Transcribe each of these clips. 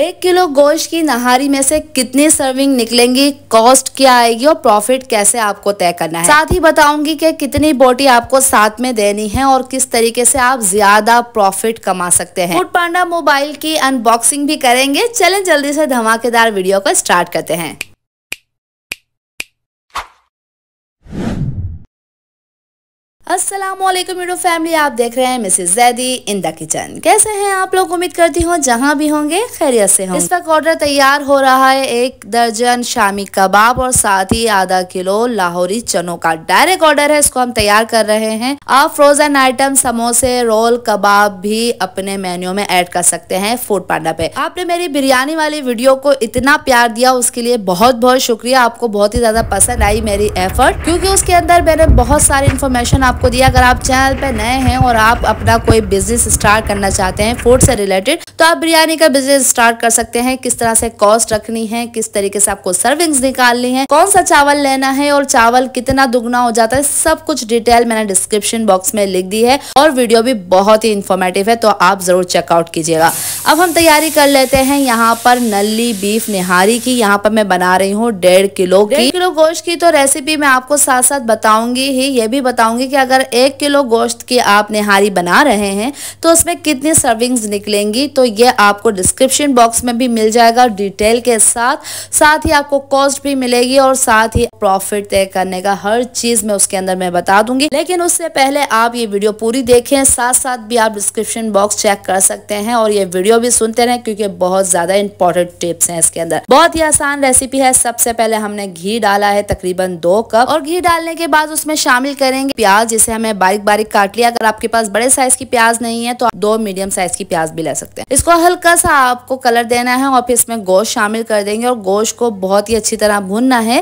एक किलो गोश्त की नहारी में से कितनी सर्विंग निकलेंगी कॉस्ट क्या आएगी और प्रॉफिट कैसे आपको तय करना है साथ ही बताऊंगी कि कितनी बोटी आपको साथ में देनी है और किस तरीके से आप ज्यादा प्रॉफिट कमा सकते हैं फूड पांडा मोबाइल की अनबॉक्सिंग भी करेंगे चलें जल्दी से धमाकेदार वीडियो को स्टार्ट करते हैं असलम यूरो फैमिली आप देख रहे हैं Mrs Zaidi in the kitchen कैसे हैं आप लोग उम्मीद करती हूँ जहाँ भी होंगे खैरियत से होंगे इस वक्त ऑर्डर तैयार हो रहा है एक दर्जन शामी कबाब और साथ ही आधा किलो लाहौरी चनों का डायरेक्ट ऑर्डर है इसको हम तैयार कर रहे हैं आप फ्रोजन आइटम समोसे रोल कबाब भी अपने मेन्यू में एड कर सकते हैं फूड पांडा पे आपने मेरी बिरयानी वाली वीडियो को इतना प्यार दिया उसके लिए बहुत बहुत शुक्रिया आपको बहुत ही ज्यादा पसंद आई मेरी एफर्ट क्यूँकी उसके अंदर मैंने बहुत सारी इन्फॉर्मेशन आप आपको दिया अगर आप चैनल पर नए हैं और आप अपना कोई बिजनेस स्टार्ट करना चाहते हैं फूड से रिलेटेड तो आप बिरयानी का बिजनेस स्टार्ट कर सकते हैं किस तरह से कॉस्ट रखनी है किस तरीके से आपको सर्विंग्स निकालनी है कौन सा चावल लेना है और चावल कितना दुगना हो जाता है सब कुछ डिटेल मैंने डिस्क्रिप्शन बॉक्स में लिख दी है और वीडियो भी बहुत ही इन्फॉर्मेटिव है तो आप जरूर चेकआउट कीजिएगा अब हम तैयारी कर लेते हैं यहाँ पर नली बीफ निहारी की यहाँ पर मैं बना रही हूँ डेढ़ किलो की किलो गोश्त की तो रेसिपी मैं आपको साथ साथ बताऊंगी ही ये भी बताऊंगी की अगर एक किलो गोश्त की आप निहारी बना रहे हैं तो उसमें कितनी सर्विंग्स निकलेंगी तो ये आपको डिस्क्रिप्शन बॉक्स में भी मिल जाएगा डिटेल के साथ साथ ही आपको कॉस्ट भी मिलेगी और साथ ही प्रॉफिट तय करने का हर चीज़ में उसके अंदर मैं बता दूंगी लेकिन उससे पहले आप ये वीडियो पूरी देखें साथ साथ भी आप डिस्क्रिप्शन बॉक्स चेक कर सकते हैं और ये वीडियो भी सुनते रहें क्योंकि बहुत ज़्यादा इंपॉर्टेंट टिप्स हैं इसके अंदर बहुत ही आसान रेसिपी है सबसे पहले हमने घी डाला है तकरीबन दो कप और घी डालने के बाद उसमें शामिल करेंगे प्याज जिसे हमें बारीक बारीक काट लिया अगर आपके पास बड़े साइज की प्याज नहीं है तो आप दो मीडियम साइज की प्याज भी ले सकते हैं इसको हल्का सा आपको कलर देना है और फिर इसमें गोश्त शामिल कर देंगे और गोश्त को बहुत ही अच्छी तरह भुनना है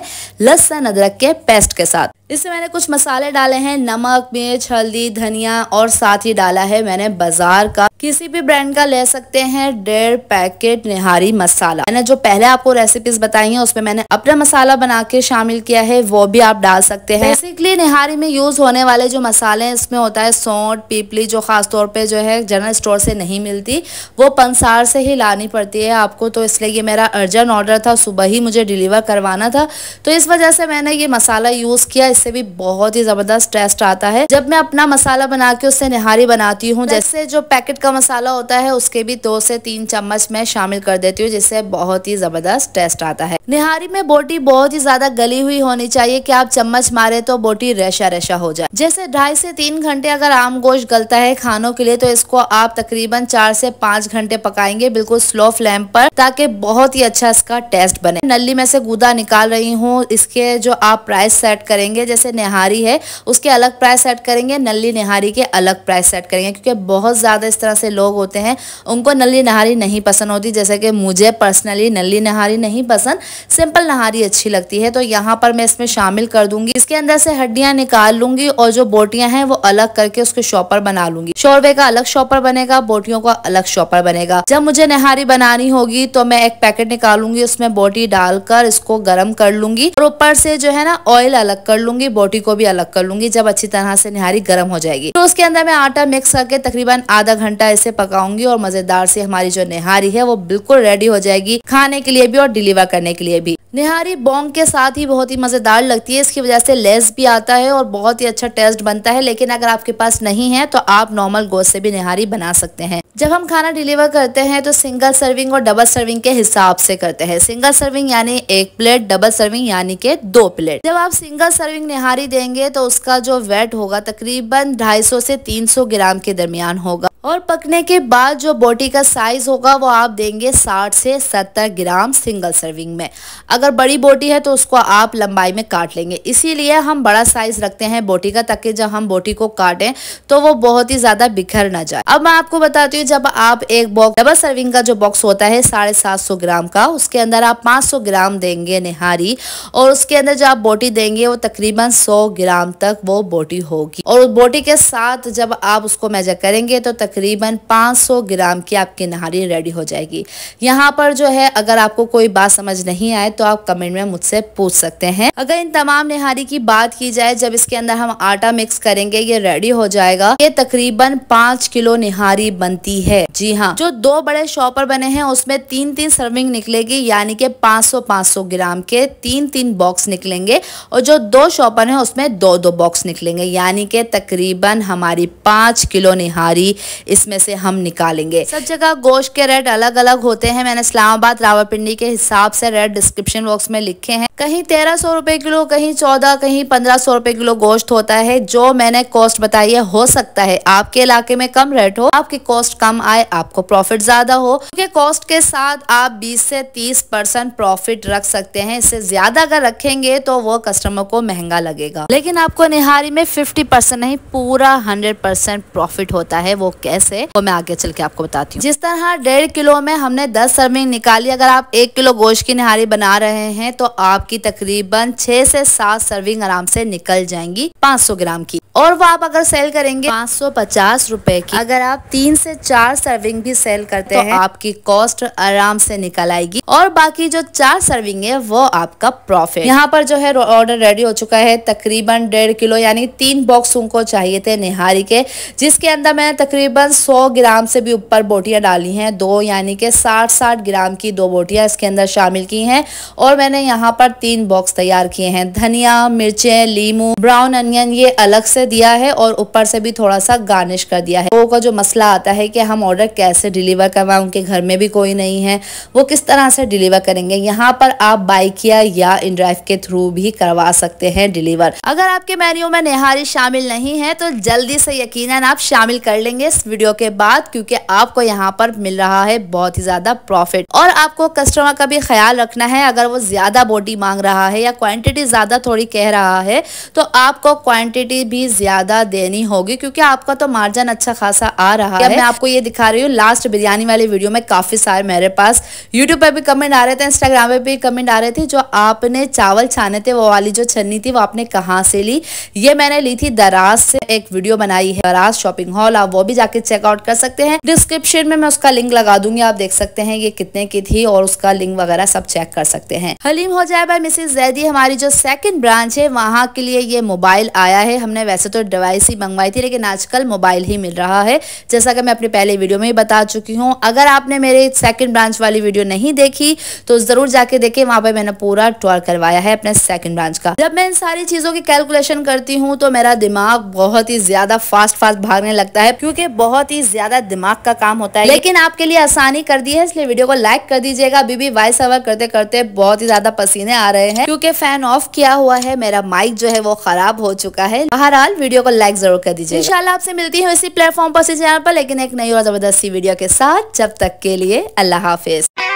लहसन अदरक के पेस्ट के साथ इसमें मैंने कुछ मसाले डाले हैं नमक मिर्च हल्दी धनिया और साथ ही डाला है मैंने बाजार का किसी भी ब्रांड का ले सकते हैं डेढ़ पैकेट निहारी मसाला मैंने जो पहले आपको रेसिपीज बताई हैं उसमें मैंने अपना मसाला बना के शामिल किया है वो भी आप डाल सकते हैं बेसिकली निहारी में यूज होने वाले जो मसाले हैं इसमें होता है सौट पीपली जो खासतौर पर जो है जनरल स्टोर से नहीं मिलती वो पंसार से ही लानी पड़ती है आपको तो इसलिए ये मेरा अर्जेंट ऑर्डर था सुबह ही मुझे डिलीवर करवाना था तो इस वजह से मैंने ये मसाला यूज किया इससे भी बहुत ही ज़बरदस्त टेस्ट आता है जब मैं अपना मसाला बना के उससे निहारी बनाती हूँ जैसे जो पैकेट का मसाला होता है उसके भी दो से तीन चम्मच में शामिल कर देती हूँ जिससे बहुत ही ज़बरदस्त टेस्ट आता है निहारी में बोटी बहुत ही ज़्यादा गली हुई होनी चाहिए की आप चम्मच मारे तो बोटी रेशा रेशा हो जाए जैसे ढाई से तीन घंटे अगर आम गोश्त गलता है खानों के लिए तो इसको आप तकरीबन चार से पाँच घंटे पकाएंगे बिल्कुल स्लो फ्लेम पर ताकि बहुत ही अच्छा इसका टेस्ट बने नली में से गुदा निकाल रही हूँ इसके जो आप प्राइस सेट करेंगे है जैसे निहारी है उसके अलग प्राइस सेट करेंगे नली निहारी के अलग प्राइस सेट करेंगे क्योंकि बहुत ज़्यादा इस तरह से लोग होते हैं उनको नली नहारी नहीं पसंद होती जैसे कि मुझे पर्सनली नली नहारी नहीं पसंद सिंपल नहारी अच्छी लगती है तो यहाँ पर मैं इसमें शामिल कर दूंगी इसके अंदर से हड्डियाँ निकाल लूंगी और जो बोटियाँ हैं वो अलग करके उसके शॉपर बना लूंगी शोरबे का अलग शॉपर बनेगा बोटियों का अलग शॉपर बनेगा जब मुझे नहारी बनानी होगी तो मैं एक पैकेट निकालूंगी उसमें बोटी डालकर इसको गर्म कर लूंगी और ऊपर से जो है ना ऑयल अलग कर लूंगी लूंगी बोटी को भी अलग कर लूंगी जब अच्छी तरह से निहारी गर्म हो जाएगी तो उसके अंदर मैं आटा मिक्स करके तकरीबन आधा घंटा इसे पकाऊंगी और मजेदार से हमारी जो निहारी है वो बिल्कुल रेडी हो जाएगी खाने के लिए भी और डिलीवर करने के लिए भी निहारी बोंग के साथ ही बहुत ही मज़ेदार लगती है इसकी वजह से लेस भी आता है और बहुत ही अच्छा टेस्ट बनता है लेकिन अगर आपके पास नहीं है तो आप नॉर्मल गोश्त से भी निहारी बना सकते हैं जब हम खाना डिलीवर करते हैं तो सिंगल सर्विंग और डबल सर्विंग के हिसाब से करते हैं सिंगल सर्विंग यानी एक प्लेट डबल सर्विंग यानी के दो प्लेट जब आप सिंगल सर्विंग फिलिंग निहारी देंगे तो उसका जो वेट होगा तकरीबन 250 से 300 ग्राम के दरमियान होगा और पकने के बाद जो बोटी का साइज़ होगा वो आप देंगे 60 से 70 ग्राम सिंगल सर्विंग में अगर बड़ी बोटी है तो उसको आप लंबाई में काट लेंगे इसीलिए हम बड़ा साइज़ रखते हैं बोटी का ताकि जब हम बोटी को काटें तो वो बहुत ही ज़्यादा बिखर ना जाए अब मैं आपको बताती हूँ जब आप एक बॉक्स डबल सर्विंग का जो बॉक्स होता है साढ़े सात सौ ग्राम का उसके अंदर आप पाँच सौ ग्राम देंगे निहारी और उसके अंदर जो आप बोटी देंगे वो तकरीबन तकरीबन 100 ग्राम तक वो बोटी होगी और उस बोटी के साथ जब आप उसको मेजर करेंगे तो तकरीबन 500 ग्राम की आपकी नहारी रेडी हो जाएगी यहाँ पर जो है अगर आपको कोई बात समझ नहीं आए तो आप कमेंट में मुझसे पूछ सकते हैं अगर इन तमाम निहारी की बात की जाए जब इसके अंदर हम आटा मिक्स करेंगे ये रेडी हो जाएगा ये तकरीबन पाँच किलो निहारी बनती है जी हाँ जो दो बड़े शॉपर बने हैं उसमें तीन तीन सर्विंग निकलेगी यानी के पांच सौ ग्राम के तीन तीन बॉक्स निकलेंगे और जो दो शॉप है उसमें दो दो बॉक्स निकलेंगे यानी कि तकरीबन हमारी पाँच किलो निहारी इसमें से हम निकालेंगे सब जगह गोश्त के रेट अलग अलग होते हैं मैंने इस्लामाबाद रावलपिंडी के हिसाब से रेट डिस्क्रिप्शन बॉक्स में लिखे हैं कहीं तेरह सौ रुपये किलो कहीं चौदह कहीं पंद्रह सौ रुपये किलो गोश्त होता है जो मैंने कॉस्ट बताई है हो सकता है आपके इलाके में कम रेट हो आपकी कॉस्ट कम आए आपको प्रॉफिट ज्यादा हो क्योंकि कॉस्ट के साथ आप बीस से तीस परसेंट प्रॉफिट रख सकते हैं इससे ज्यादा अगर रखेंगे तो वो कस्टमर को महंगा महंगा लगेगा लेकिन आपको निहारी में फिफ्टी परसेंट नहीं पूरा हंड्रेड परसेंट प्रॉफिट होता है वो कैसे वो मैं आगे चल के आपको बताती हूँ जिस तरह डेढ़ किलो में हमने दस सर्विंग निकाली अगर आप एक किलो गोश्त की निहारी बना रहे हैं तो आपकी तकरीबन छह से सात सर्विंग आराम से निकल जाएंगी पाँच ग्राम की और वो आप अगर सेल करेंगे पाँच सौ पचास रूपए की अगर आप तीन से चार सर्विंग भी सेल करते तो हैं आपकी कॉस्ट आराम से निकल आएगी और बाकी जो चार सर्विंग है वो आपका प्रॉफिट यहाँ पर जो है ऑर्डर रेडी हो चुका चुका है तकरीबन डेढ़ किलो यानी तीन बॉक्स उनको चाहिए थे निहारी के जिसके अंदर मैंने तकरीबन सौ ग्राम से भी ऊपर बोटियाँ डाली हैं दो यानी कि साठ साठ ग्राम की दो बोटियाँ इसके अंदर शामिल की हैं और मैंने यहाँ पर तीन बॉक्स तैयार किए हैं धनिया मिर्चें लीमू ब्राउन अनियन ये अलग से दिया है और ऊपर से भी थोड़ा सा गार्निश कर दिया है लोगों का जो मसला आता है कि हम ऑर्डर कैसे डिलीवर करवाएं उनके घर में भी कोई नहीं है वो किस तरह से डिलीवर करेंगे यहाँ पर आप बाइक या इन ड्राइव के थ्रू भी करवा सकते हैं हैं डिलीवर अगर आपके मेन्यू में निहारी शामिल नहीं है तो जल्दी से यकीन आप शामिल कर लेंगे इस वीडियो के बाद क्योंकि आपको यहाँ पर मिल रहा है बहुत ही ज्यादा प्रॉफिट और आपको कस्टमर का भी ख्याल रखना है अगर वो ज्यादा बॉडी मांग रहा है या क्वांटिटी ज्यादा थोड़ी कह रहा है तो आपको क्वांटिटी भी ज्यादा देनी होगी क्योंकि आपका तो मार्जिन अच्छा खासा आ रहा है मैं आपको ये दिखा रही हूँ लास्ट बिरयानी वाली वीडियो में काफी सारे मेरे पास यूट्यूब पर भी कमेंट आ रहे थे इंस्टाग्राम पे भी कमेंट आ रहे थे जो आपने चावल छाने थे वो वाली जो छन्नी थी वो आपने कहाँ से ली ये मैंने ली थी दराज से एक वीडियो बनाई है दराज शॉपिंग हॉल आप वो भी जाके चेकआउट कर सकते हैं डिस्क्रिप्शन में मैं उसका लिंक लगा दूंगी आप देख सकते हैं ये कितने की थी और उसका लिंक वगैरह सब चेक कर सकते हैं हलीम हो जाए बाय मिसेज जैदी हमारी जो सेकेंड ब्रांच है वहाँ के लिए ये मोबाइल आया है हमने वैसे तो डिवाइस ही मंगवाई थी लेकिन आजकल मोबाइल ही मिल रहा है जैसा कि मैं अपने पहले वीडियो में ही बता चुकी हूँ अगर आपने मेरे सेकंड ब्रांच वाली वीडियो नहीं देखी तो जरूर जाके देखे वहाँ पर मैंने पूरा टूर करवाया है अपने सेकंड ब्रांच का जब मैं इन सारी चीज़ों की कैलकुलेशन करती हूँ तो मेरा दिमाग बहुत ही ज़्यादा फास्ट फास्ट भागने लगता है क्योंकि बहुत ही ज़्यादा दिमाग का काम होता है लेकिन आपके लिए आसानी कर दी है इसलिए वीडियो को लाइक कर दीजिएगा अभी भी वॉइस ओवर करते करते बहुत ही ज़्यादा पसीने आ रहे हैं क्योंकि फैन ऑफ किया हुआ है मेरा माइक जो है वो खराब हो चुका है बहरहाल वीडियो को लाइक जरूर कर दीजिए इनशाला आपसे मिलती है इसी प्लेटफॉर्म पर इसी चैनल पर लेकिन एक नई और जबरदस्ती वीडियो के साथ जब तक के लिए अल्लाह हाफिज